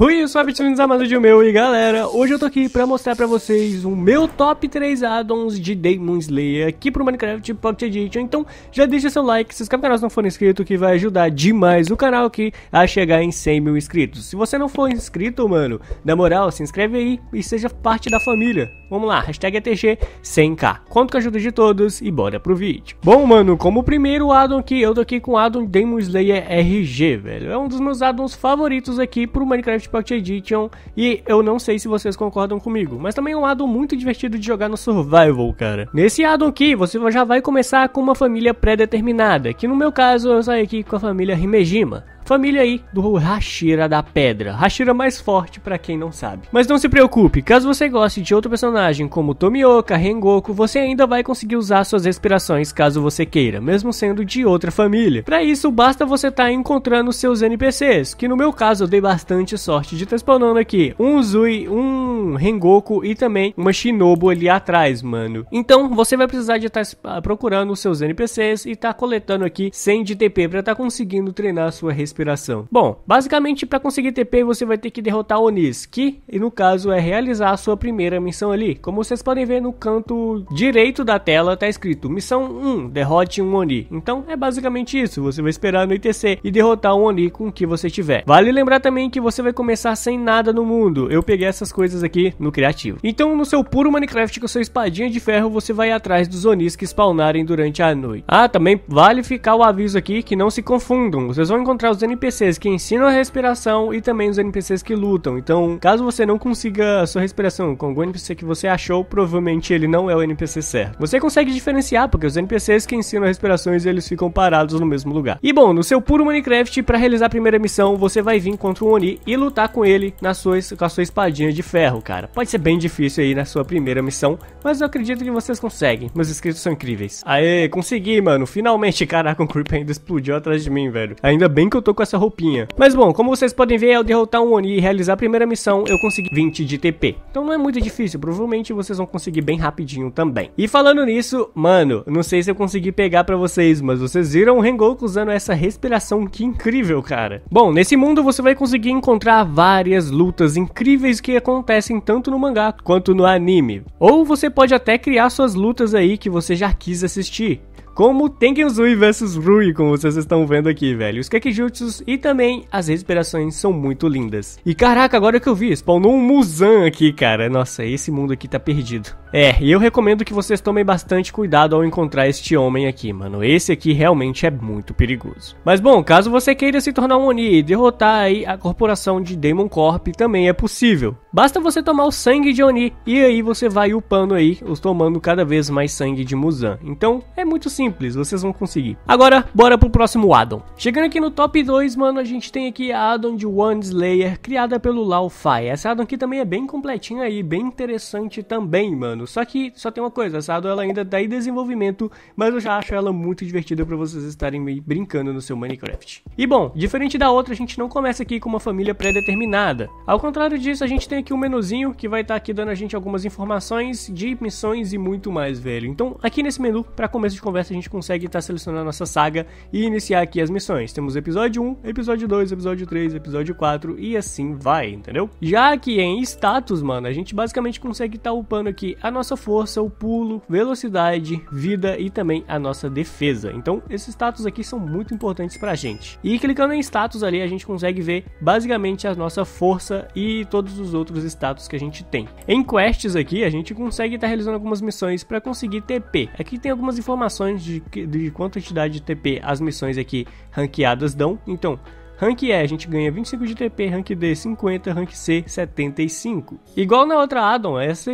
Rui, eu sou a mais de meu e galera, hoje eu tô aqui pra mostrar pra vocês o meu top 3 addons de Demon Slayer aqui pro Minecraft Pocket Edition, então já deixa seu like, se inscreve no canal se não for inscrito que vai ajudar demais o canal aqui a chegar em 100 mil inscritos. Se você não for inscrito, mano, na moral, se inscreve aí e seja parte da família. Vamos lá, hashtag ETG 100k. Conto com a ajuda de todos e bora pro vídeo. Bom, mano, como primeiro addon aqui, eu tô aqui com o addon Demon Slayer RG, velho. É um dos meus addons favoritos aqui pro Minecraft Pocket Edition. E eu não sei se vocês concordam comigo, mas também é um addon muito divertido de jogar no Survival, cara. Nesse addon aqui, você já vai começar com uma família pré-determinada, que no meu caso eu saí aqui com a família Himejima família aí do Hashira da Pedra. Hashira mais forte para quem não sabe. Mas não se preocupe, caso você goste de outro personagem como Tomioka, Rengoku, você ainda vai conseguir usar suas respirações caso você queira, mesmo sendo de outra família. Para isso, basta você estar tá encontrando seus NPCs, que no meu caso eu dei bastante sorte de estar tá spawnando aqui um Zui, um Rengoku e também uma Shinobu ali atrás, mano. Então, você vai precisar de estar tá procurando os seus NPCs e estar tá coletando aqui 100 de TP para estar tá conseguindo treinar sua respiração Bom, basicamente para conseguir TP você vai ter que derrotar Onis, que no caso é realizar a sua primeira missão ali. Como vocês podem ver no canto direito da tela tá escrito missão 1, derrote um Oni. Então é basicamente isso, você vai esperar anoitecer e derrotar um Oni com o que você tiver. Vale lembrar também que você vai começar sem nada no mundo, eu peguei essas coisas aqui no criativo. Então no seu puro Minecraft com sua espadinha de ferro você vai atrás dos Onis que spawnarem durante a noite. Ah, também vale ficar o aviso aqui que não se confundam, vocês vão encontrar os NPCs que ensinam a respiração e também os NPCs que lutam. Então, caso você não consiga a sua respiração com algum NPC que você achou, provavelmente ele não é o NPC certo. Você consegue diferenciar, porque os NPCs que ensinam respirações eles ficam parados no mesmo lugar. E bom, no seu puro Minecraft, para realizar a primeira missão, você vai vir contra um Oni e lutar com ele na sua, com a sua espadinha de ferro, cara. Pode ser bem difícil aí na sua primeira missão, mas eu acredito que vocês conseguem. Meus inscritos são incríveis. Aê, consegui, mano. Finalmente, caraca, o um ainda explodiu atrás de mim, velho. Ainda bem que eu tô com essa roupinha. Mas bom, como vocês podem ver, ao é derrotar um Oni e realizar a primeira missão, eu consegui 20 de TP. Então não é muito difícil, provavelmente vocês vão conseguir bem rapidinho também. E falando nisso, mano, não sei se eu consegui pegar pra vocês, mas vocês viram o Rengoku usando essa respiração que incrível, cara. Bom, nesse mundo você vai conseguir encontrar várias lutas incríveis que acontecem tanto no mangá quanto no anime. Ou você pode até criar suas lutas aí que você já quis assistir como Tenkensui vs Rui, como vocês estão vendo aqui, velho. Os Kekijutsus e também as respirações são muito lindas. E caraca, agora que eu vi, spawnou um Muzan aqui, cara. Nossa, esse mundo aqui tá perdido. É, e eu recomendo que vocês tomem bastante cuidado ao encontrar este homem aqui, mano. Esse aqui realmente é muito perigoso. Mas bom, caso você queira se tornar um Oni e derrotar aí a corporação de Demon Corp, também é possível. Basta você tomar o sangue de Oni e aí você vai upando aí, os tomando cada vez mais sangue de Muzan. Então, é muito simples simples, vocês vão conseguir. Agora, bora pro próximo addon. Chegando aqui no top 2, mano, a gente tem aqui a addon de One Slayer, criada pelo Lao Essa addon aqui também é bem completinha aí, bem interessante também, mano. Só que, só tem uma coisa, essa addon ela ainda tá em desenvolvimento, mas eu já acho ela muito divertida para vocês estarem brincando no seu Minecraft. E bom, diferente da outra, a gente não começa aqui com uma família pré-determinada. Ao contrário disso, a gente tem aqui um menuzinho que vai estar tá aqui dando a gente algumas informações de missões e muito mais, velho. Então, aqui nesse menu, para começo de conversa, gente consegue estar tá selecionando a nossa saga e iniciar aqui as missões. Temos episódio 1, episódio 2, episódio 3, episódio 4 e assim vai, entendeu? Já aqui em status, mano, a gente basicamente consegue estar tá upando aqui a nossa força, o pulo, velocidade, vida e também a nossa defesa. Então, esses status aqui são muito importantes pra gente. E clicando em status ali, a gente consegue ver basicamente a nossa força e todos os outros status que a gente tem. Em quests aqui, a gente consegue estar tá realizando algumas missões para conseguir TP. Aqui tem algumas informações de, de quanta quantidade de TP as missões aqui ranqueadas dão. Então, Rank E a gente ganha 25 de TP, rank D 50, rank C 75. Igual na outra addon, essa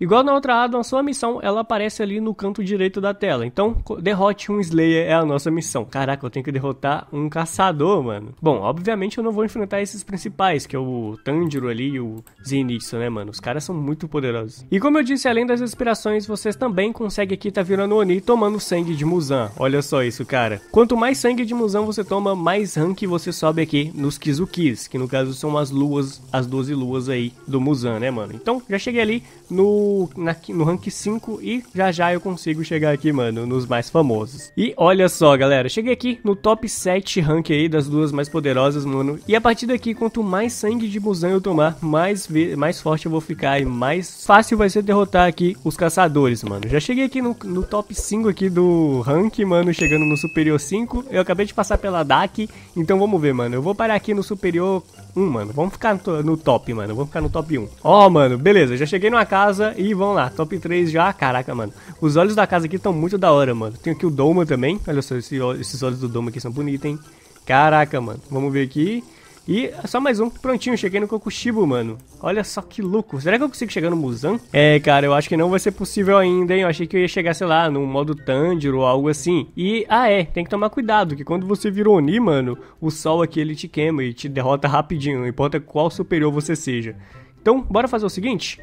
igual na outra addon, a sua missão ela aparece ali no canto direito da tela. Então, derrote um Slayer é a nossa missão. Caraca, eu tenho que derrotar um caçador, mano. Bom, obviamente eu não vou enfrentar esses principais, que é o Tanjiro ali e o Zenitsu, né, mano? Os caras são muito poderosos. E como eu disse, além das inspirações, vocês também conseguem aqui tá virando Oni tomando sangue de Muzan. Olha só isso, cara. Quanto mais sangue de Muzan você toma, mais rank você sobe sobe aqui nos Kizukis, que no caso são as luas, as 12 luas aí do Musan, né, mano? Então, já cheguei ali no, na, no rank 5 e já já eu consigo chegar aqui, mano, nos mais famosos. E olha só, galera, cheguei aqui no top 7 rank aí das duas mais poderosas, mano. E a partir daqui, quanto mais sangue de Musan eu tomar, mais, mais forte eu vou ficar e mais fácil vai ser derrotar aqui os caçadores, mano. Já cheguei aqui no, no top 5 aqui do rank, mano, chegando no superior 5. Eu acabei de passar pela DAC, então vamos ver, mano. Eu vou parar aqui no superior 1, mano. Vamos ficar no top, mano. Vamos ficar no top 1. Ó, oh, mano, beleza. Já cheguei numa casa e vamos lá. Top 3 já. Caraca, mano. Os olhos da casa aqui estão muito da hora, mano. Tem aqui o Doma também. Olha só, esses olhos do Doma aqui são bonitos, hein. Caraca, mano. Vamos ver aqui. E só mais um. Prontinho, cheguei no Kokushibo, mano. Olha só que louco. Será que eu consigo chegar no Musan? É, cara, eu acho que não vai ser possível ainda, hein? Eu achei que eu ia chegar, sei lá, no modo Tanjiro ou algo assim. E, ah é, tem que tomar cuidado, que quando você virou Oni, mano, o sol aqui ele te queima e te derrota rapidinho, não importa qual superior você seja. Então, bora fazer o seguinte?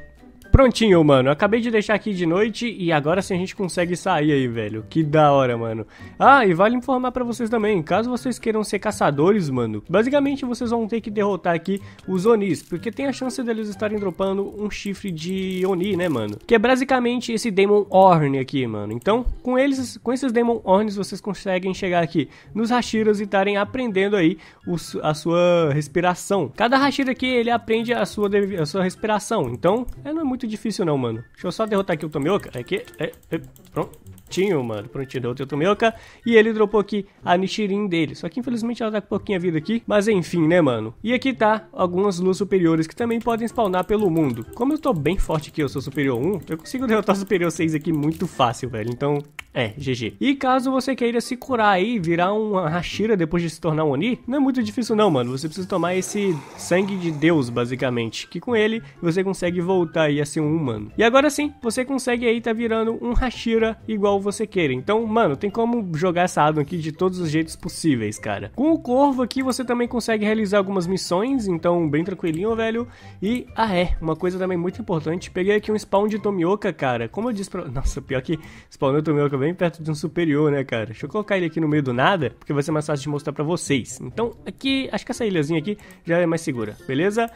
Prontinho, mano. Acabei de deixar aqui de noite e agora sim a gente consegue sair aí, velho. Que da hora, mano. Ah, e vale informar para vocês também, caso vocês queiram ser caçadores, mano, basicamente vocês vão ter que derrotar aqui os Onis, porque tem a chance deles estarem dropando um chifre de Oni, né, mano? Que é basicamente esse Demon Horn aqui, mano. Então, com eles, com esses Demon Horns, vocês conseguem chegar aqui nos Hashiras e estarem aprendendo aí os, a sua respiração. Cada Hashira aqui, ele aprende a sua, a sua respiração. Então, é não é muito muito difícil não, mano. Deixa eu só derrotar aqui o Tomioka. Aqui, é, é, é, prontinho, mano. Prontinho, derrotei o Tomioka. E ele dropou aqui a Nishirin dele. Só que infelizmente ela tá com pouquinha vida aqui. Mas enfim, né, mano. E aqui tá algumas luas superiores que também podem spawnar pelo mundo. Como eu tô bem forte aqui, eu sou superior 1, eu consigo derrotar o superior 6 aqui muito fácil, velho. Então, é, GG. E caso você queira se curar aí, virar uma Hashira depois de se tornar um Oni, não é muito difícil não, mano. Você precisa tomar esse sangue de Deus, basicamente, que com ele você consegue voltar aí a ser um humano. E agora sim, você consegue aí tá virando um Hashira igual você queira. Então, mano, tem como jogar essa Adam aqui de todos os jeitos possíveis, cara. Com o Corvo aqui, você também consegue realizar algumas missões, então bem tranquilinho, velho. E, ah é, uma coisa também muito importante, peguei aqui um spawn de Tomioka, cara. Como eu disse pra... Nossa, pior que de Tomioka bem perto de um superior, né, cara? Deixa eu colocar ele aqui no meio do nada, porque vai ser mais fácil de mostrar pra vocês. Então, aqui, acho que essa ilhazinha aqui já é mais segura, beleza?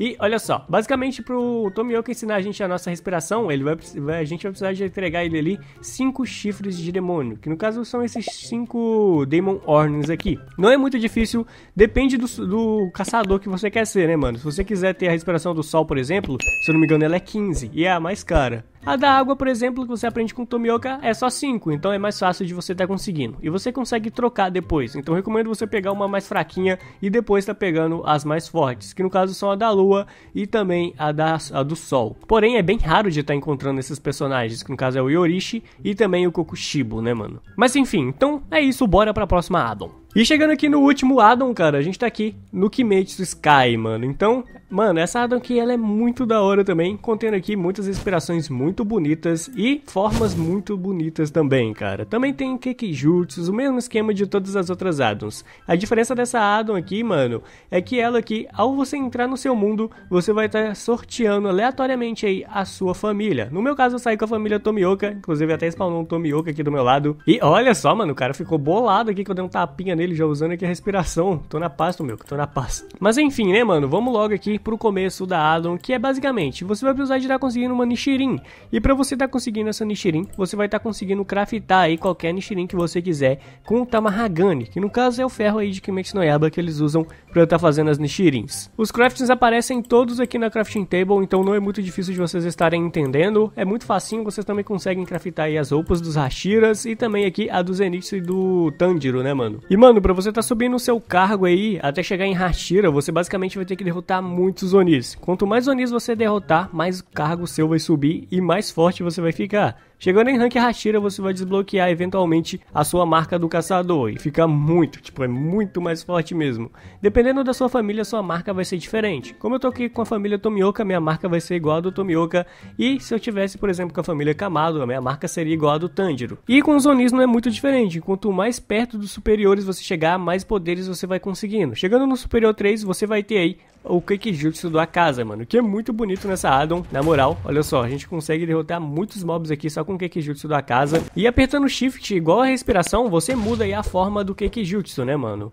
E olha só, basicamente pro Tomioka ensinar a gente a nossa respiração, ele vai, a gente vai precisar de entregar ele ali cinco chifres de demônio, que no caso são esses cinco Demon Horns aqui. Não é muito difícil, depende do, do, caçador que você quer ser, né, mano? Se você quiser ter a respiração do sol, por exemplo, se eu não me engano, ela é 15 e é a mais cara. A da água, por exemplo, que você aprende com Tomioka é só 5, então é mais fácil de você estar tá conseguindo. E você consegue trocar depois, então recomendo você pegar uma mais fraquinha e depois tá pegando as mais fortes, que no caso são a da lua e também a, da, a do sol. Porém, é bem raro de estar tá encontrando esses personagens, que no caso é o Yorishi e também o Kokushibo, né, mano? Mas enfim, então é isso, bora pra próxima addon. E chegando aqui no último addon, cara, a gente tá aqui no Kimetsu Sky, mano. Então, mano, essa addon aqui ela é muito da hora também, contendo aqui muitas inspirações muito bonitas e formas muito bonitas também, cara. Também tem Kekijutsu, o mesmo esquema de todas as outras addons. A diferença dessa addon aqui, mano, é que ela aqui, ao você entrar no seu mundo, você vai estar tá sorteando aleatoriamente aí a sua família. No meu caso, eu saí com a família Tomioka, inclusive até spawnou um Tomioka aqui do meu lado. E olha só, mano, o cara ficou bolado aqui que eu dei um tapinha nele vermelho já usando aqui a respiração. Tô na paz, meu, tô na paz. Mas enfim, né, mano? Vamos logo aqui pro começo da addon, que é basicamente, você vai precisar de estar tá conseguindo uma Nishirin. E para você estar tá conseguindo essa Nishirin, você vai estar tá conseguindo craftar aí qualquer Nishirin que você quiser com o Tamahagani, que no caso é o ferro aí de Kimetsu no Yaba que eles usam para estar tá fazendo as Nishirins. Os craftings aparecem todos aqui na crafting table, então não é muito difícil de vocês estarem entendendo. É muito facinho, vocês também conseguem craftar aí as roupas dos Hashiras e também aqui a do Zenitsu e do Tanjiro, né, mano? E, mano Mano, pra você tá subindo o seu cargo aí, até chegar em Hashira, você basicamente vai ter que derrotar muitos Onis. Quanto mais Onis você derrotar, mais o cargo seu vai subir e mais forte você vai ficar. Chegando em Rank Hashira, você vai desbloquear eventualmente a sua marca do caçador e fica muito, tipo, é muito mais forte mesmo. Dependendo da sua família, sua marca vai ser diferente. Como eu tô aqui com a família Tomioka, minha marca vai ser igual a do Tomioka, e se eu tivesse, por exemplo, com a família Kamado, a minha marca seria igual a do Tanjiro. E com os Onis não é muito diferente, quanto mais perto dos superiores você chegar, mais poderes você vai conseguindo. Chegando no Superior 3, você vai ter aí o Kekijutsu da casa, mano, que é muito bonito nessa addon, na moral, olha só, a gente consegue derrotar muitos mobs aqui só com o Kekijutsu da casa, e apertando shift, igual a respiração, você muda aí a forma do Kekijutsu, né, mano?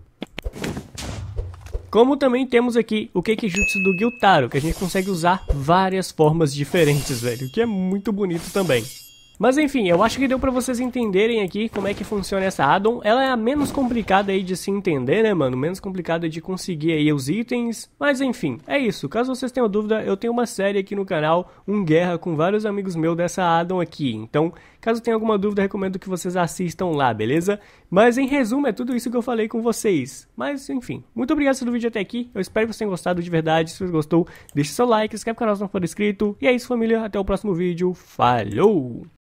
Como também temos aqui o Kekijutsu do Gyutaro, que a gente consegue usar várias formas diferentes, velho, que é muito bonito também. Mas enfim, eu acho que deu pra vocês entenderem aqui como é que funciona essa addon. Ela é a menos complicada aí de se entender, né, mano? Menos complicada de conseguir aí os itens. Mas enfim, é isso. Caso vocês tenham dúvida, eu tenho uma série aqui no canal, um guerra com vários amigos meus dessa addon aqui. Então, caso tenha alguma dúvida, recomendo que vocês assistam lá, beleza? Mas em resumo, é tudo isso que eu falei com vocês. Mas enfim, muito obrigado pelo vídeo até aqui. Eu espero que vocês tenham gostado de verdade. Se você gostou, deixe seu like, se inscreve no canal se não for inscrito. E é isso, família. Até o próximo vídeo. Falou!